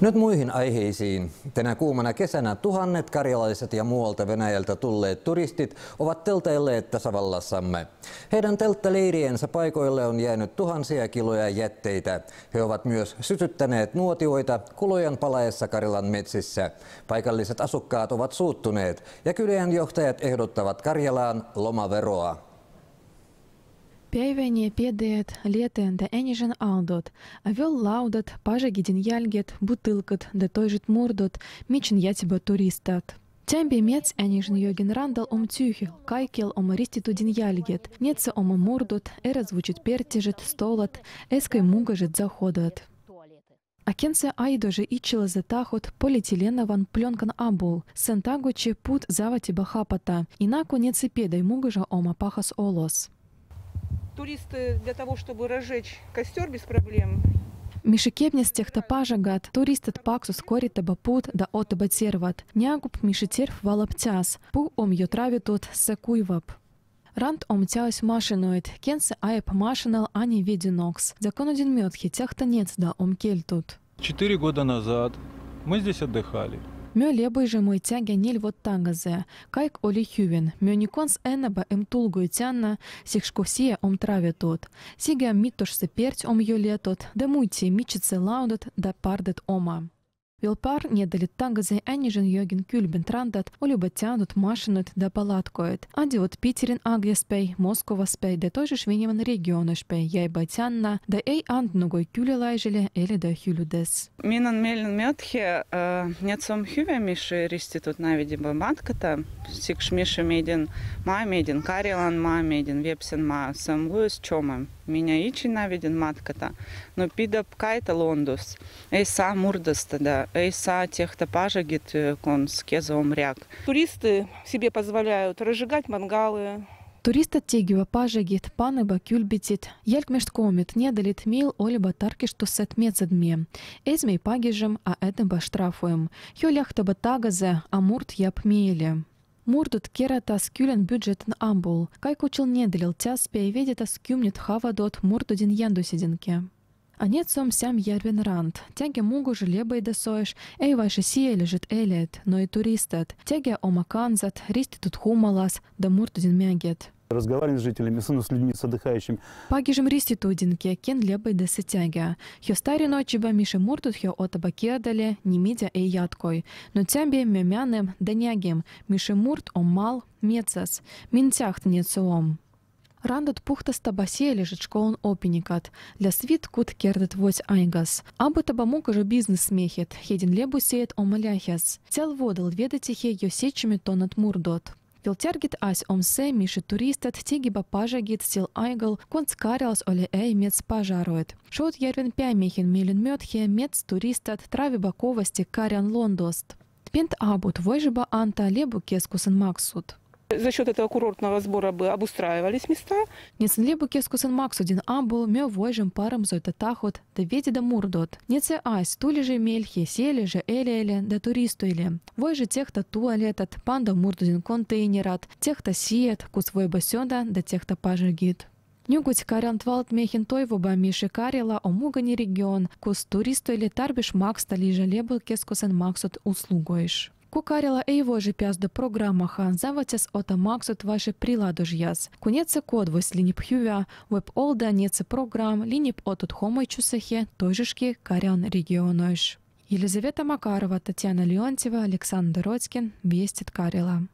Nyt muihin aiheisiin. Tänä kuumana kesänä tuhannet karjalaiset ja muualta Venäjältä tulleet turistit ovat teltailleet tasavallassamme. Heidän telttaleiriensä paikoille on jäänyt tuhansia kiloja jätteitä. He ovat myös sytyttäneet nuotioita kulujen palaessa Karjalan metsissä. Paikalliset asukkaat ovat suuttuneet ja kylien johtajat ehdottavat Karjalaan lomaveroa. Päiväni pēdējāt lietēn а enižen aldot, a vēl laudot, да jälgiet, butilkat, da tožit murdot, mičin jāciba turistāt. Тямбе мец энижн йоген рандал ом тюхи, кайкел ом риститу дин яльгет, неца ом мурдут, эра звучит пертежит, столот, эской мугажит заходат. А кенце айдоже ичила за тахот полиэтиленован пленкан абул, сентагочи пут завати бахапата, инако неце педай мугажа ома пахас олос туристы для того, чтобы разжечь костер без проблем, Мишекебнес техтапажа гад, Турист туристет паксус корита бапут да отаба терват, нягуб мишетерв валаптяс, пу ом ютравитут секуйвап. Рант омтялась машиноид, кенсе аеп машинал ани видинокс. Закон один мёдхи, тяхта нет да ом тут. Четыре года назад мы здесь отдыхали. Мё лебойжы мой тяге нель вот тагазы, кайк оли хювен, мё никонс энеба эм тулгу и тянна, сихшкосия ом траве тот. Сиге митош сеперть ом ё летот, да муйте мичице лаудет да пардет ома. Vilpār iedaļat tagazē Anižin Jogin Kļbin Trandat, Oļuba tēnut mašinut da palatkojot. Adivot Piterin Agliespēj, Moskovaspēj, da toži Šviniman regionušpēj, jai baķanna, da ej antnugoj Kļu laiželė eli da Hļudes. Minan Melin Methe, necom Hüvemiši Ristitut Navidiba Matkata, Sikšmiši Medin, Maa Medin, Karelan Maa Medin, Vepsin Maa, Samlujas Čomam. Меня ичи наведен матката, но пидап кайта лондус. Эй сам урдас тогда эйса, кон конс, кезаумряк. Туристы себе позволяют разжигать мангалы, Туриста тегива пажагит, паныба кюльбитит, ялькмешт комит, недалит мил олиба тарки, что сет мецедме. Эзмей пагижем, а этэмба штрафуем. Хёляхтаба тагазе, а мурт яп мейле. Мурдут кератас кюлен бюджетн амбул. Кайкучил недалил тяспе, видит аскюмнит хавадот муртудин яндусидинке. Анецом сям Рант. rand, tege muguži liebeida soeš, ei vai šis ieležet eliet, no i turistat, tege oma kanzat, risti тут хумалас, да мурт один мягет. Разговариваем с жителями, с людьми, с отдыхающими. Пагижем ристи тудинке, кен лебой да сетяге. Хё стари ночи ба миши муртут хё от абакедале, не мидя и ядкой. Но тямбе мемяным да нягем, миши мурт ом мал мецас, минтяхт нецуом. Рандат пухтаста басе лежит школан опиникат. Для свит кут кердат вось айгас. Абы табамука же бизнес мехет. Хедин лебу сеет омаляхяс. Цел водал ведатихе йосечами тонат мурдот. Пилтяргит ась омсе миши туристат теги бапажа гид стил айгл конц кариалс оле эй мец пожарует. Шот ярвен пямехин милин мёдхе мец туристат трави баковости карян лондост. Пент абут войжба анта лебу кескусен максут. За счет этого курортного сбора бы обустраивались места. Неценле букес кусан максудин амбул мё паром за это тахот, да веди да мурдот. це ась, тули же мельхи, сели же эле-эле, да туристу или. Войже тех-то туалетат, панда мурдудин контейнерат, тех-то сиет, кус кусвой басёнда, да тех-то пажигит. Нюгуть карантвалт мехин той тойвуба миши карила мугани регион, кус туристу или тарбиш макс тали талижа лебл кескусен максут услугоиш. Кукарила и его же пязда программа хан заватес ота максут ваше приладож яс. Кунеце код вось линип хювя, веб олда неце программ, линип отут хомой чусахе, той жешки карян регионойш. Елизавета Макарова, Татьяна Леонтьева, Александр Родькин. Вести Ткарила.